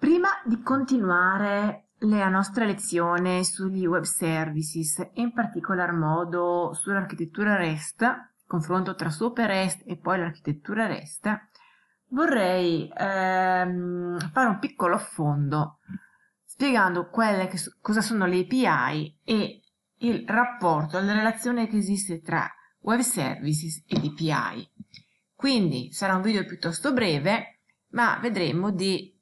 Prima di continuare la nostra lezione sugli web services e in particolar modo sull'architettura REST, confronto tra SOAP e REST e poi l'architettura REST, vorrei ehm, fare un piccolo affondo spiegando che, cosa sono le API e il rapporto, la relazione che esiste tra web services ed API. Quindi sarà un video piuttosto breve, ma vedremo di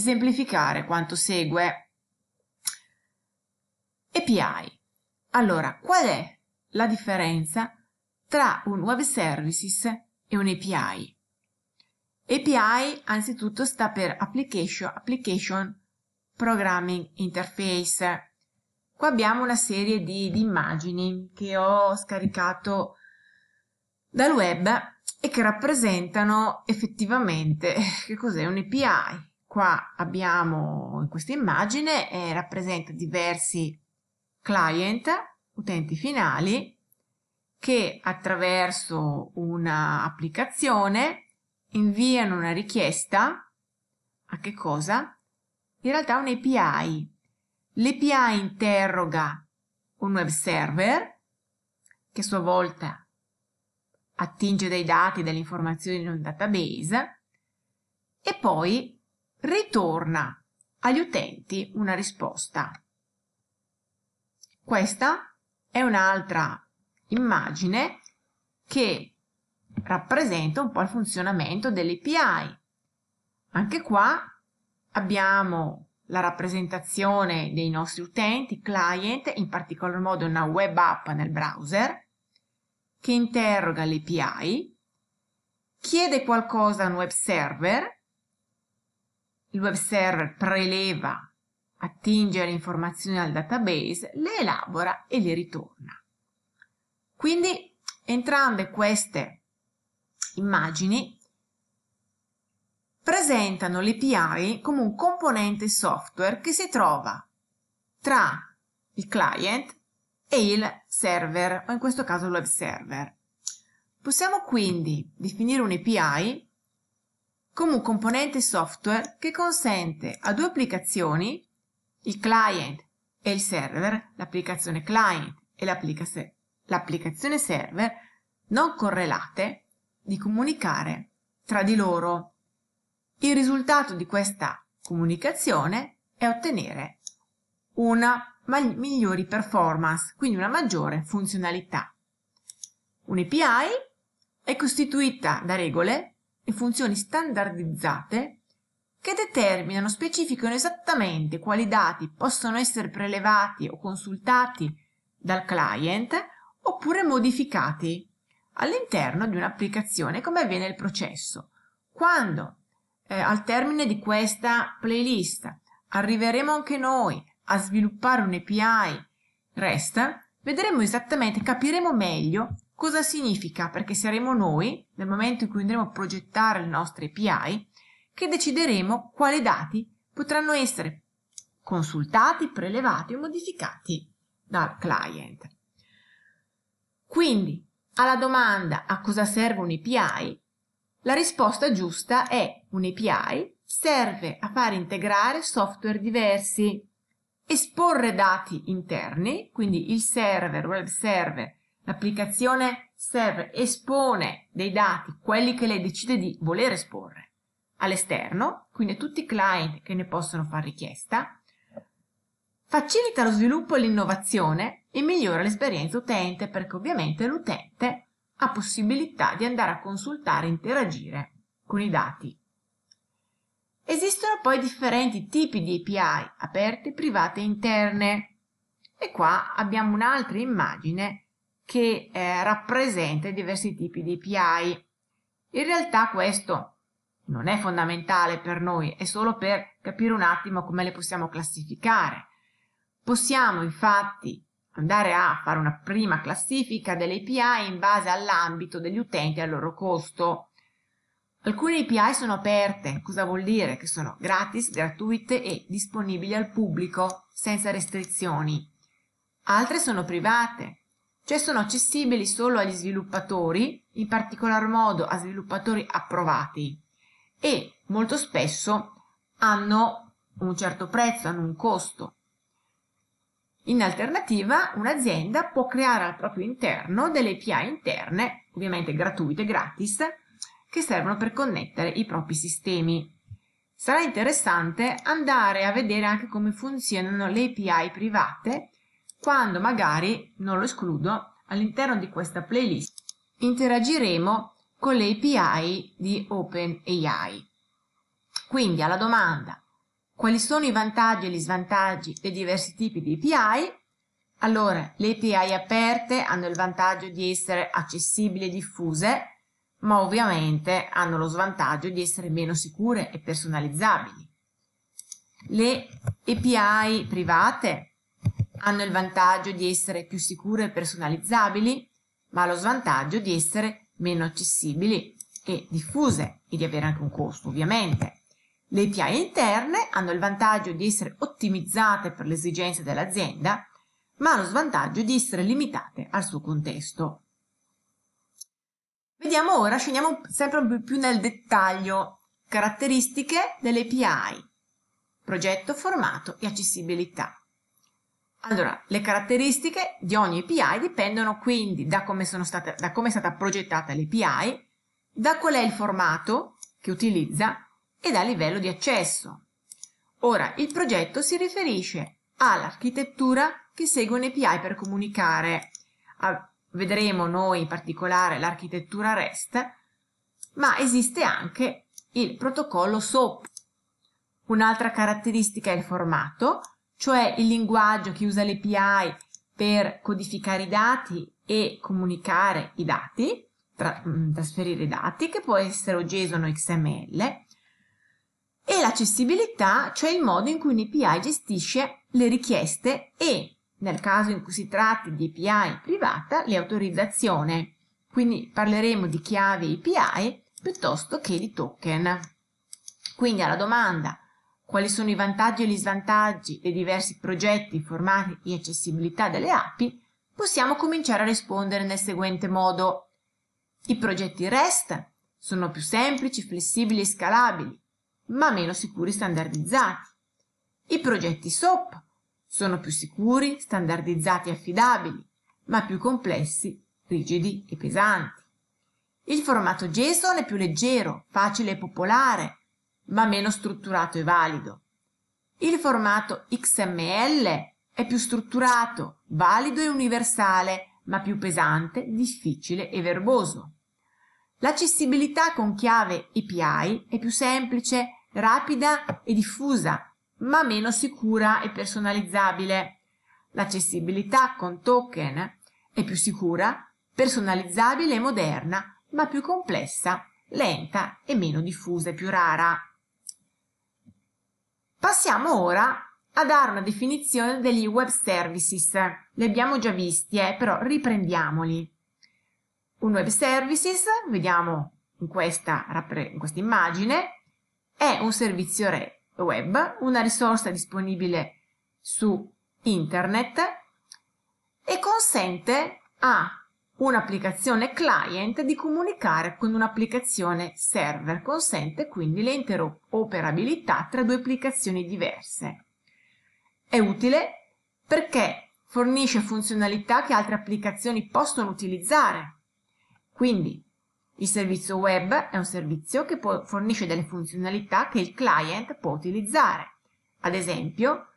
semplificare quanto segue. API. Allora, qual è la differenza tra un web services e un API? API anzitutto sta per Application, Application Programming Interface. Qua abbiamo una serie di, di immagini che ho scaricato dal web e che rappresentano effettivamente che cos'è un API. Qua abbiamo in questa immagine eh, rappresenta diversi client, utenti finali, che attraverso un'applicazione inviano una richiesta a che cosa? In realtà un API. L'API interroga un web server che a sua volta attinge dei dati, delle informazioni in un database e poi ritorna agli utenti una risposta. Questa è un'altra immagine che rappresenta un po' il funzionamento dell'API. Anche qua abbiamo la rappresentazione dei nostri utenti, client, in particolar modo una web app nel browser, che interroga l'API, chiede qualcosa a un web server il web server preleva, attinge le informazioni al database, le elabora e le ritorna. Quindi entrambe queste immagini presentano l'API come un componente software che si trova tra il client e il server, o in questo caso il web server. Possiamo quindi definire un'API come un componente software che consente a due applicazioni, il client e il server, l'applicazione client e l'applicazione server, non correlate, di comunicare tra di loro. Il risultato di questa comunicazione è ottenere una migliori performance, quindi una maggiore funzionalità. Un'API è costituita da regole e funzioni standardizzate che determinano specificano esattamente quali dati possono essere prelevati o consultati dal client oppure modificati all'interno di un'applicazione come avviene il processo. Quando eh, al termine di questa playlist arriveremo anche noi a sviluppare un API REST, vedremo esattamente, capiremo meglio Cosa significa? Perché saremo noi, nel momento in cui andremo a progettare le nostre API, che decideremo quali dati potranno essere consultati, prelevati o modificati dal client. Quindi, alla domanda a cosa serve un'API, la risposta giusta è un'API serve a far integrare software diversi, esporre dati interni, quindi il server, web server, L'applicazione server espone dei dati, quelli che lei decide di voler esporre, all'esterno, quindi a tutti i client che ne possono fare richiesta, facilita lo sviluppo e l'innovazione e migliora l'esperienza utente perché ovviamente l'utente ha possibilità di andare a consultare e interagire con i dati. Esistono poi differenti tipi di API, aperte, private e interne. E qua abbiamo un'altra immagine che eh, rappresenta i diversi tipi di API. In realtà questo non è fondamentale per noi, è solo per capire un attimo come le possiamo classificare. Possiamo infatti andare a fare una prima classifica delle API in base all'ambito degli utenti e al loro costo. Alcune API sono aperte, cosa vuol dire? Che sono gratis, gratuite e disponibili al pubblico senza restrizioni. Altre sono private, cioè sono accessibili solo agli sviluppatori, in particolar modo a sviluppatori approvati e molto spesso hanno un certo prezzo, hanno un costo. In alternativa, un'azienda può creare al proprio interno delle API interne, ovviamente gratuite, gratis, che servono per connettere i propri sistemi. Sarà interessante andare a vedere anche come funzionano le API private quando magari, non lo escludo, all'interno di questa playlist interagiremo con le API di OpenAI. Quindi alla domanda quali sono i vantaggi e gli svantaggi dei diversi tipi di API? Allora, le API aperte hanno il vantaggio di essere accessibili e diffuse, ma ovviamente hanno lo svantaggio di essere meno sicure e personalizzabili. Le API private hanno il vantaggio di essere più sicure e personalizzabili, ma lo svantaggio di essere meno accessibili e diffuse e di avere anche un costo, ovviamente. Le API interne hanno il vantaggio di essere ottimizzate per le esigenze dell'azienda, ma lo svantaggio di essere limitate al suo contesto. Vediamo ora, scendiamo sempre più nel dettaglio, caratteristiche delle API, progetto, formato e accessibilità. Allora, le caratteristiche di ogni API dipendono quindi da come, state, da come è stata progettata l'API, da qual è il formato che utilizza e dal livello di accesso. Ora, il progetto si riferisce all'architettura che segue un API per comunicare. Vedremo noi in particolare l'architettura REST, ma esiste anche il protocollo SOAP. Un'altra caratteristica è il formato, cioè il linguaggio che usa l'API per codificare i dati e comunicare i dati, tra, mm, trasferire i dati, che può essere o JSON o XML, e l'accessibilità, cioè il modo in cui un'API gestisce le richieste e, nel caso in cui si tratti di API privata, le autorizzazioni. Quindi parleremo di chiave API piuttosto che di token. Quindi alla domanda quali sono i vantaggi e gli svantaggi dei diversi progetti, formati e accessibilità delle api, possiamo cominciare a rispondere nel seguente modo. I progetti REST sono più semplici, flessibili e scalabili, ma meno sicuri e standardizzati. I progetti SOP sono più sicuri, standardizzati e affidabili, ma più complessi, rigidi e pesanti. Il formato JSON è più leggero, facile e popolare, ma meno strutturato e valido. Il formato XML è più strutturato, valido e universale, ma più pesante, difficile e verboso. L'accessibilità con chiave API è più semplice, rapida e diffusa, ma meno sicura e personalizzabile. L'accessibilità con token è più sicura, personalizzabile e moderna, ma più complessa, lenta e meno diffusa e più rara. Passiamo ora a dare una definizione degli web services. Li abbiamo già visti, eh, però riprendiamoli. Un web services, vediamo in questa, in questa immagine, è un servizio web, una risorsa disponibile su internet e consente a Un'applicazione client di comunicare con un'applicazione server consente quindi l'interoperabilità tra due applicazioni diverse. È utile perché fornisce funzionalità che altre applicazioni possono utilizzare. Quindi il servizio web è un servizio che può, fornisce delle funzionalità che il client può utilizzare. Ad esempio,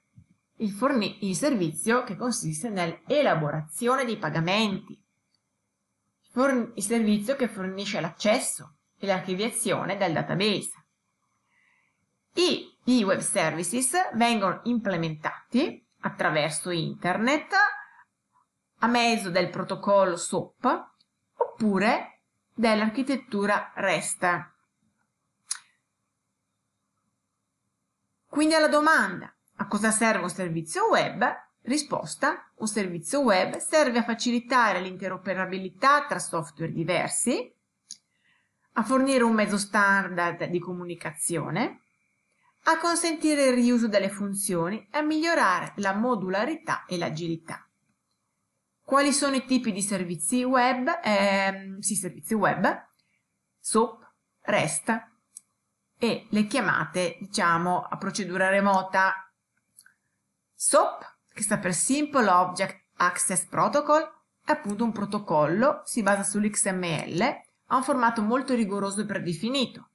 il, il servizio che consiste nell'elaborazione dei pagamenti, forn- servizio che fornisce l'accesso e l'archiviazione del database. I, I web services vengono implementati attraverso internet a mezzo del protocollo SOAP oppure dell'architettura REST. Quindi alla domanda a cosa serve un servizio web Risposta: un servizio web serve a facilitare l'interoperabilità tra software diversi, a fornire un mezzo standard di comunicazione, a consentire il riuso delle funzioni e a migliorare la modularità e l'agilità. Quali sono i tipi di servizi web? Eh, sì, servizi web, SOAP, REST e le chiamate, diciamo, a procedura remota. SOP che sta per Simple Object Access Protocol, è appunto un protocollo, si basa sull'XML, ha un formato molto rigoroso e predefinito.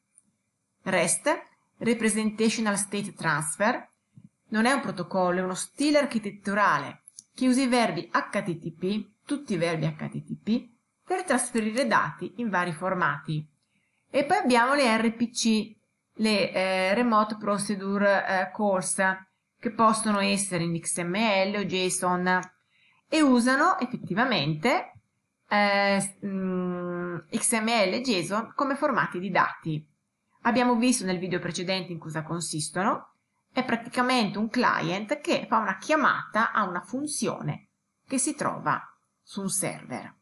REST, Representational State Transfer, non è un protocollo, è uno stile architetturale che usa i verbi HTTP, tutti i verbi HTTP, per trasferire dati in vari formati. E poi abbiamo le RPC, le eh, Remote Procedure eh, Calls, che possono essere in XML o JSON e usano effettivamente eh, mm, XML e JSON come formati di dati. Abbiamo visto nel video precedente in cosa consistono, è praticamente un client che fa una chiamata a una funzione che si trova su un server.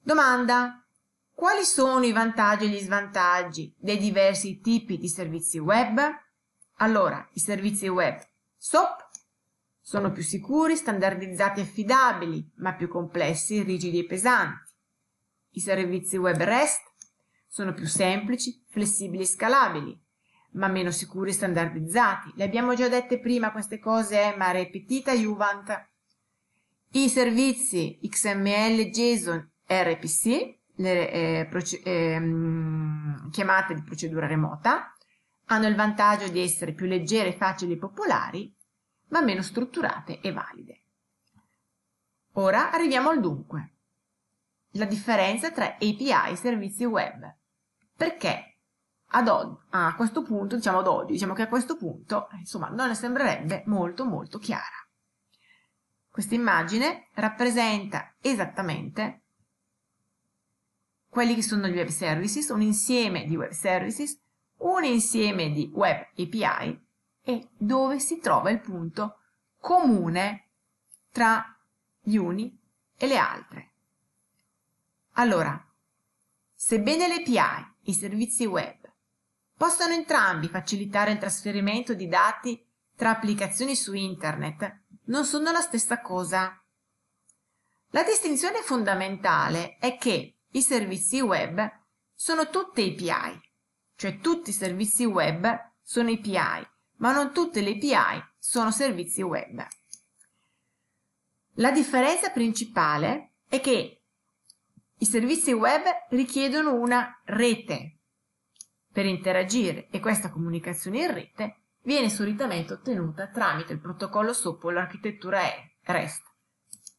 Domanda, quali sono i vantaggi e gli svantaggi dei diversi tipi di servizi web? Allora, i servizi web SOP sono più sicuri, standardizzati e affidabili, ma più complessi, rigidi e pesanti. I servizi web REST sono più semplici, flessibili e scalabili, ma meno sicuri e standardizzati. Le abbiamo già dette prima queste cose, eh, ma repetita Juvent. I servizi XML, JSON, RPC, le eh, eh, chiamate di procedura remota, hanno il vantaggio di essere più leggere facili e popolari, ma meno strutturate e valide. Ora arriviamo al dunque. La differenza tra API e servizi web. Perché ad oggi, a questo punto, diciamo ad oggi, diciamo che a questo punto, eh, insomma, non ne sembrerebbe molto molto chiara. Questa immagine rappresenta esattamente quelli che sono gli web services, un insieme di web services un insieme di web API e dove si trova il punto comune tra gli uni e le altre. Allora, sebbene le API, i servizi web, possano entrambi facilitare il trasferimento di dati tra applicazioni su internet, non sono la stessa cosa. La distinzione fondamentale è che i servizi web sono tutte API cioè tutti i servizi web sono API, ma non tutte le API sono servizi web. La differenza principale è che i servizi web richiedono una rete per interagire e questa comunicazione in rete viene solitamente ottenuta tramite il protocollo SOAP o l'architettura REST.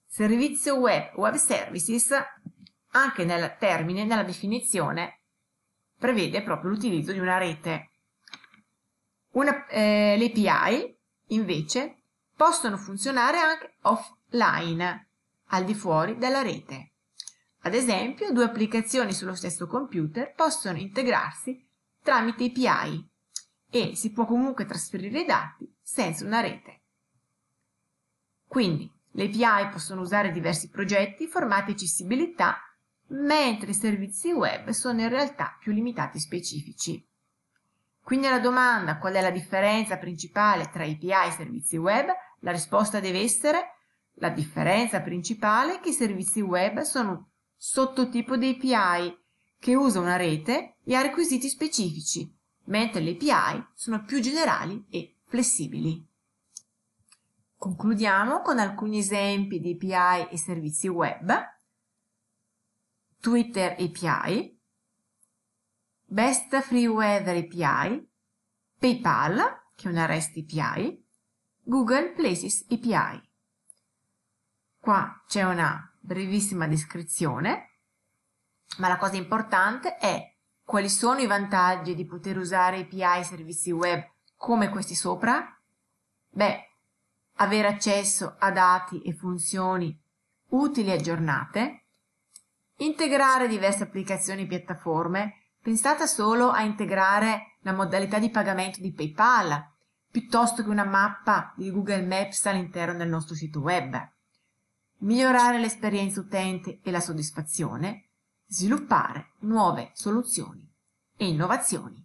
Servizio web, web services, anche nel termine, nella definizione, prevede proprio l'utilizzo di una rete. Una, eh, le API invece possono funzionare anche offline, al di fuori della rete. Ad esempio, due applicazioni sullo stesso computer possono integrarsi tramite API e si può comunque trasferire i dati senza una rete. Quindi, le API possono usare diversi progetti, formati e accessibilità mentre i servizi web sono in realtà più limitati e specifici. Quindi alla domanda qual è la differenza principale tra API e servizi web, la risposta deve essere la differenza principale è che i servizi web sono un sottotipo di API che usa una rete e ha requisiti specifici, mentre le API sono più generali e flessibili. Concludiamo con alcuni esempi di API e servizi web. Twitter API, Best Free Weather API, PayPal, che è una REST API, Google Places API. Qua c'è una brevissima descrizione, ma la cosa importante è quali sono i vantaggi di poter usare API e servizi web come questi sopra? Beh, avere accesso a dati e funzioni utili e aggiornate, Integrare diverse applicazioni e piattaforme. Pensate solo a integrare la modalità di pagamento di PayPal, piuttosto che una mappa di Google Maps all'interno del nostro sito web. Migliorare l'esperienza utente e la soddisfazione. Sviluppare nuove soluzioni e innovazioni.